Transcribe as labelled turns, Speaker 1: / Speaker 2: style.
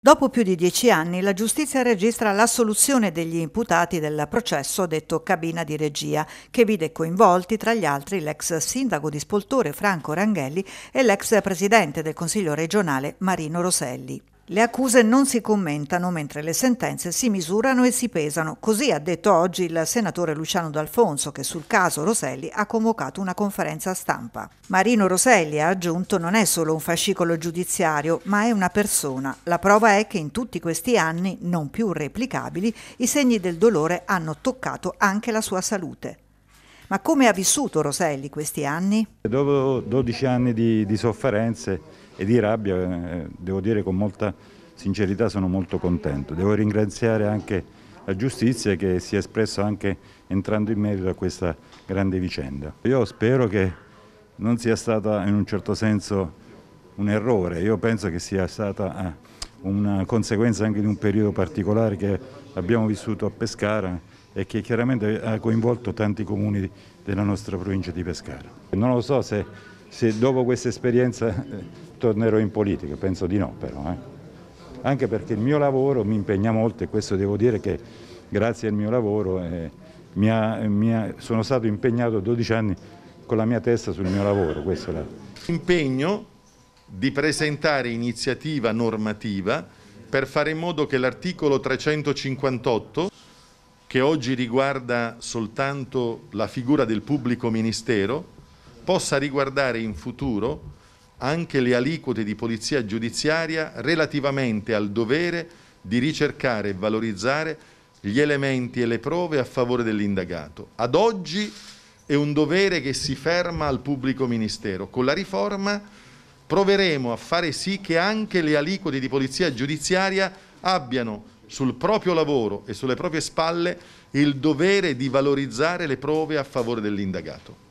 Speaker 1: Dopo più di dieci anni la giustizia registra l'assoluzione degli imputati del processo detto cabina di regia, che vide coinvolti tra gli altri l'ex sindaco di Spoltore Franco Ranghelli e l'ex presidente del Consiglio regionale Marino Roselli. Le accuse non si commentano mentre le sentenze si misurano e si pesano, così ha detto oggi il senatore Luciano D'Alfonso che sul caso Roselli ha convocato una conferenza stampa. Marino Roselli ha aggiunto non è solo un fascicolo giudiziario, ma è una persona. La prova è che in tutti questi anni, non più replicabili, i segni del dolore hanno toccato anche la sua salute. Ma come ha vissuto Roselli questi anni?
Speaker 2: Dopo 12 anni di, di sofferenze e di rabbia, eh, devo dire con molta sincerità sono molto contento. Devo ringraziare anche la giustizia che si è espressa anche entrando in merito a questa grande vicenda. Io spero che non sia stata in un certo senso un errore, io penso che sia stata eh, una conseguenza anche di un periodo particolare che abbiamo vissuto a Pescara e che chiaramente ha coinvolto tanti comuni della nostra provincia di Pescara. Non lo so se, se dopo questa esperienza eh, tornerò in politica, penso di no però. Eh. Anche perché il mio lavoro mi impegna molto e questo devo dire che grazie al mio lavoro eh, mi ha, mi ha, sono stato impegnato 12 anni con la mia testa sul mio lavoro. L'impegno
Speaker 3: di presentare iniziativa normativa per fare in modo che l'articolo 358, che oggi riguarda soltanto la figura del pubblico ministero, possa riguardare in futuro anche le aliquote di polizia giudiziaria relativamente al dovere di ricercare e valorizzare gli elementi e le prove a favore dell'indagato. Ad oggi è un dovere che si ferma al pubblico ministero. Con la riforma proveremo a fare sì che anche le aliquote di polizia giudiziaria abbiano sul proprio lavoro e sulle proprie spalle il dovere di valorizzare le prove a favore dell'indagato.